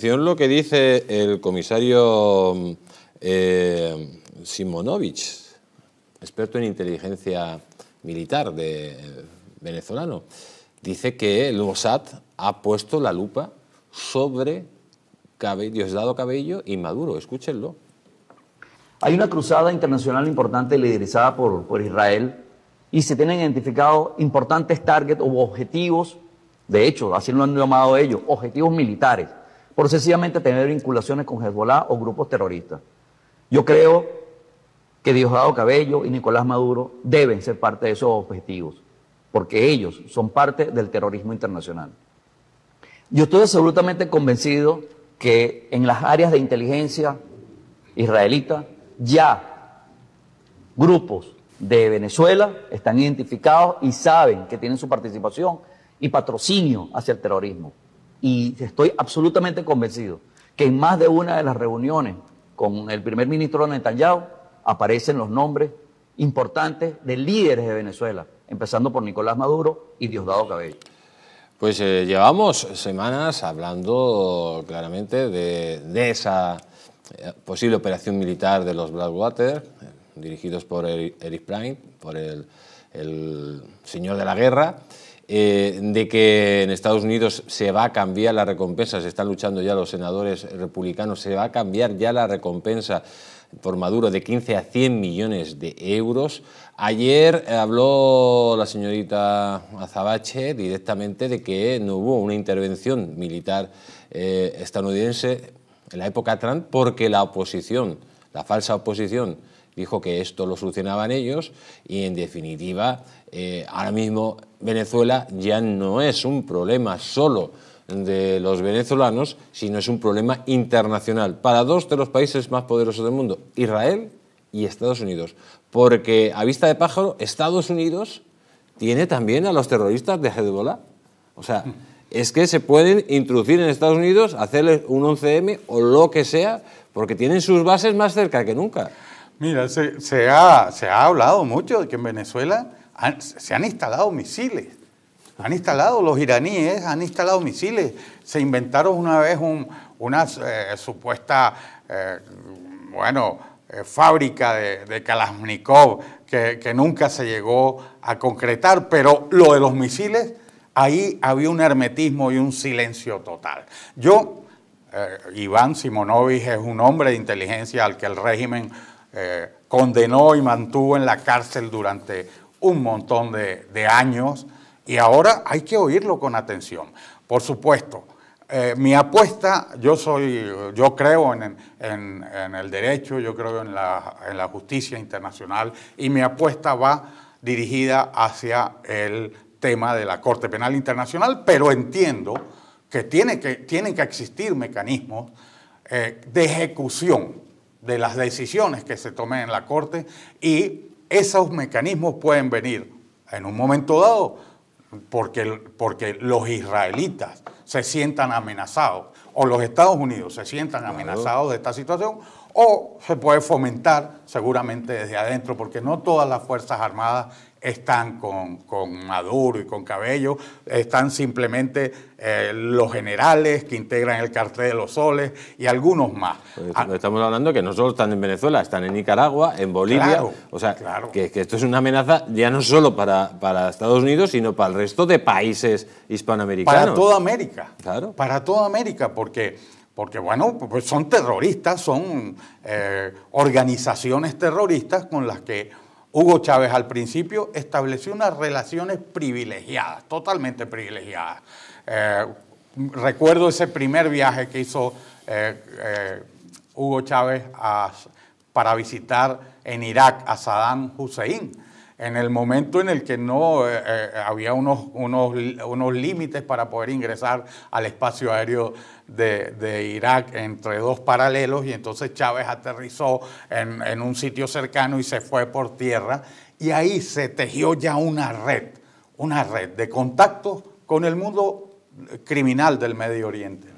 lo que dice el comisario eh, Simonovich, experto en inteligencia militar de, venezolano, dice que el Mossad ha puesto la lupa sobre Diosdado Cabello y Maduro. Escúchenlo. Hay una cruzada internacional importante liderizada por, Israel y se tienen identificados importantes targets o objetivos, de hecho, así lo han llamado ellos, objetivos militares por sencillamente tener vinculaciones con Hezbollah o grupos terroristas. Yo creo que Diosdado Cabello y Nicolás Maduro deben ser parte de esos objetivos, porque ellos son parte del terrorismo internacional. Yo estoy absolutamente convencido que en las áreas de inteligencia israelita ya grupos de Venezuela están identificados y saben que tienen su participación y patrocinio hacia el terrorismo y estoy absolutamente convencido que en más de una de las reuniones con el primer ministro Netanyahu aparecen los nombres importantes de líderes de Venezuela, empezando por Nicolás Maduro y Diosdado Cabello. Pues eh, llevamos semanas hablando claramente de, esa eh, posible operación militar de los Blackwater, dirigidos por Eric Prime, por el, el señor de la guerra, eh, de que en Estados Unidos se va a cambiar la recompensa, se están luchando ya los senadores republicanos, se va a cambiar ya la recompensa por Maduro de 15 a 100 millones de euros. Ayer habló la señorita Azabache directamente de que no hubo una intervención militar eh, estadounidense en la época Trump porque la oposición, la falsa oposición, dijo que esto lo solucionaban ellos y en definitiva eh, ahora mismo Venezuela ya no es un problema solo de los venezolanos, sino es un problema internacional para dos de los países más poderosos del mundo, Israel y Estados Unidos. Porque a vista de pájaro, Estados Unidos tiene también a los terroristas de Hezbollah. O sea, es que se pueden introducir en Estados Unidos, hacerles un 11M o lo que sea, porque tienen sus bases más cerca que nunca. Mira, se, ha, hablado mucho de que en Venezuela se han instalado misiles. Han instalado, los iraníes han instalado misiles. Se inventaron una vez una eh, supuesta, eh, bueno, eh, fábrica de, Kalashnikov que, que, nunca se llegó a concretar, pero lo de los misiles, ahí había un hermetismo y un silencio total. Yo, Iván Simonovich es un hombre de inteligencia al que el régimen eh, condenó y mantuvo en la cárcel durante un montón de, años y ahora hay que oírlo con atención. Por supuesto, eh, mi apuesta, yo, soy, yo creo en, el derecho, yo creo en la, justicia internacional y mi apuesta va dirigida hacia el tema de la Corte Penal Internacional, pero entiendo que, tiene que tienen que existir mecanismos eh, de ejecución de las decisiones que se tomen en la Corte y esos mecanismos pueden venir en un momento dado porque, porque los israelitas se sientan amenazados o los Estados Unidos se sientan amenazados de esta situación o se puede fomentar seguramente desde adentro porque no todas las Fuerzas Armadas están con, Maduro y con Cabello, están simplemente eh, los generales que integran el cartel de los soles y algunos más. Pues ah. estamos hablando que no solo están en Venezuela, están en Nicaragua, en Bolivia. Claro, o sea, claro. que, esto es una amenaza ya no solo para, para, Estados Unidos, sino para el resto de países hispanoamericanos. Para toda América. Claro. Para toda América, porque porque bueno, pues son terroristas, son eh, organizaciones terroristas con las que Hugo Chávez al principio estableció unas relaciones privilegiadas, totalmente privilegiadas. Eh, recuerdo ese primer viaje que hizo eh, eh, Hugo Chávez para visitar en Irak a Saddam Hussein en el momento en el que no eh, eh, había unos, unos, unos límites para poder ingresar al espacio aéreo de, Irak entre dos paralelos y entonces Chávez aterrizó en, en un sitio cercano y se fue por tierra y ahí se tejió ya una red, una red de contacto con el mundo criminal del Medio Oriente.